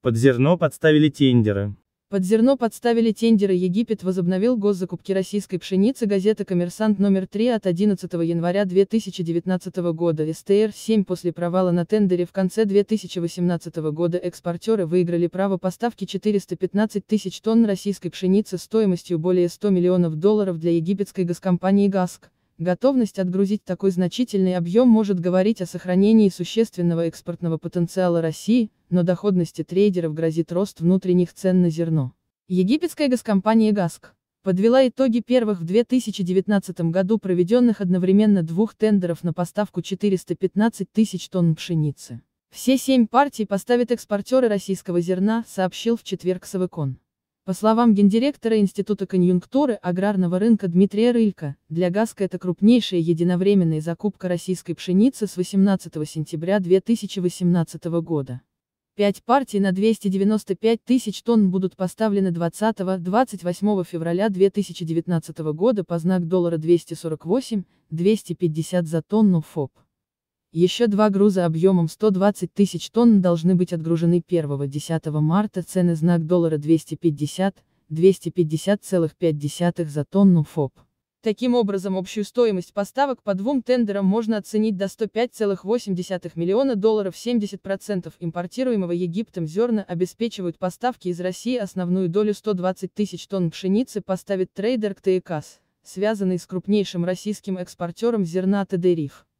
Под зерно подставили тендеры. Под зерно подставили тендеры Египет возобновил госзакупки российской пшеницы газета «Коммерсант» номер 3 от 11 января 2019 года СТР-7 после провала на тендере в конце 2018 года экспортеры выиграли право поставки 415 тысяч тонн российской пшеницы стоимостью более 100 миллионов долларов для египетской газкомпании «ГАСК». Готовность отгрузить такой значительный объем может говорить о сохранении существенного экспортного потенциала России, но доходности трейдеров грозит рост внутренних цен на зерно. Египетская госкомпания «Газк» подвела итоги первых в 2019 году проведенных одновременно двух тендеров на поставку 415 тысяч тонн пшеницы. Все семь партий поставят экспортеры российского зерна, сообщил в четверг Савыкон. По словам гендиректора Института конъюнктуры аграрного рынка Дмитрия Рылька, для ГАСКа это крупнейшая единовременная закупка российской пшеницы с 18 сентября 2018 года. Пять партий на 295 тысяч тонн будут поставлены 20-28 февраля 2019 года по знак доллара 248-250 за тонну ФОП. Еще два груза объемом 120 тысяч тонн должны быть отгружены 1-10 марта. Цены знак доллара 250, 250,5 за тонну ФОП. Таким образом, общую стоимость поставок по двум тендерам можно оценить до 105,8 миллиона долларов. 70% импортируемого Египтом зерна обеспечивают поставки из России. Основную долю 120 тысяч тонн пшеницы поставит трейдер КТЭКАС, связанный с крупнейшим российским экспортером зерна ТДРИФ.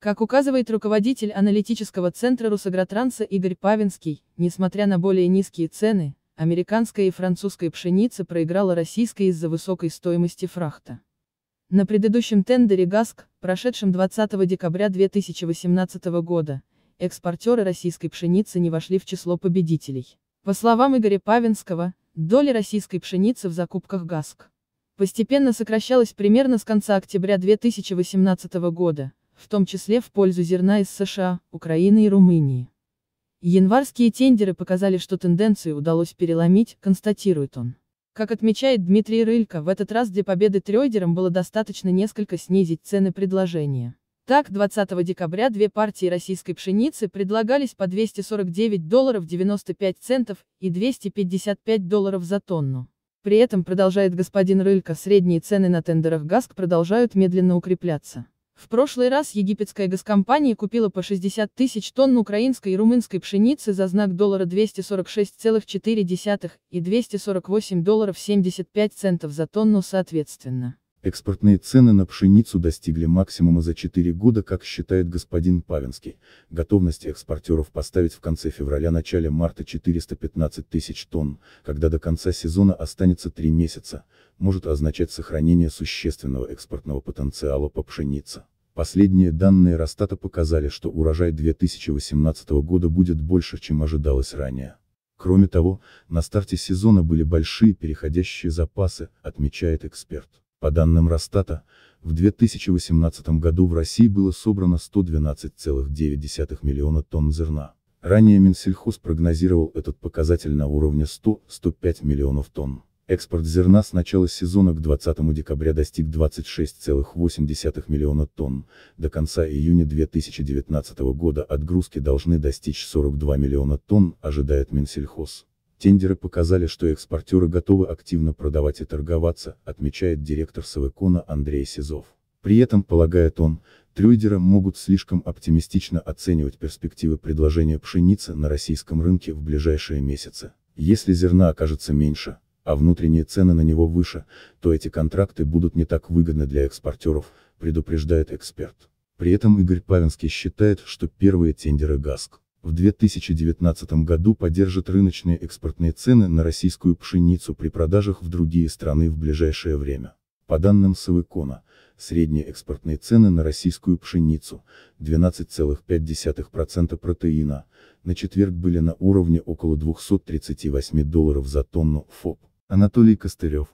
Как указывает руководитель аналитического центра Русагротранса Игорь Павинский, несмотря на более низкие цены, американская и французская пшеница проиграла российской из-за высокой стоимости фрахта. На предыдущем тендере ГАСК, прошедшем 20 декабря 2018 года, экспортеры российской пшеницы не вошли в число победителей. По словам Игоря Павинского, доля российской пшеницы в закупках ГАСК постепенно сокращалась примерно с конца октября 2018 года, в том числе в пользу зерна из США, Украины и Румынии. Январские тендеры показали, что тенденцию удалось переломить, констатирует он. Как отмечает Дмитрий Рылько, в этот раз для победы трейдерам было достаточно несколько снизить цены предложения. Так, 20 декабря две партии российской пшеницы предлагались по 249 долларов 95 центов и 255 долларов за тонну. При этом, продолжает господин Рылько, средние цены на тендерах ГАСК продолжают медленно укрепляться. В прошлый раз египетская госкомпания купила по 60 тысяч тонн украинской и румынской пшеницы за знак доллара 246,4 и 248 долларов 75 центов за тонну соответственно. Экспортные цены на пшеницу достигли максимума за 4 года, как считает господин Павинский. Готовность экспортеров поставить в конце февраля-начале марта 415 тысяч тонн, когда до конца сезона останется 3 месяца, может означать сохранение существенного экспортного потенциала по пшенице. Последние данные Росстата показали, что урожай 2018 года будет больше, чем ожидалось ранее. Кроме того, на старте сезона были большие переходящие запасы, отмечает эксперт. По данным Росстата, в 2018 году в России было собрано 112,9 миллиона тонн зерна. Ранее Минсельхоз прогнозировал этот показатель на уровне 100-105 миллионов тонн. Экспорт зерна с начала сезона к 20 декабря достиг 26,8 миллиона тонн, до конца июня 2019 года отгрузки должны достичь 42 миллиона тонн, ожидает Минсельхоз. Тендеры показали, что экспортеры готовы активно продавать и торговаться, отмечает директор Савыкона Андрей Сизов. При этом, полагает он, трейдеры могут слишком оптимистично оценивать перспективы предложения пшеницы на российском рынке в ближайшие месяцы. Если зерна окажется меньше, а внутренние цены на него выше, то эти контракты будут не так выгодны для экспортеров, предупреждает эксперт. При этом Игорь Павинский считает, что первые тендеры ГАСК в 2019 году поддержит рыночные экспортные цены на российскую пшеницу при продажах в другие страны в ближайшее время. По данным Савикона, средние экспортные цены на российскую пшеницу, 12,5% протеина, на четверг были на уровне около 238 долларов за тонну ФОП. Анатолий Костырев.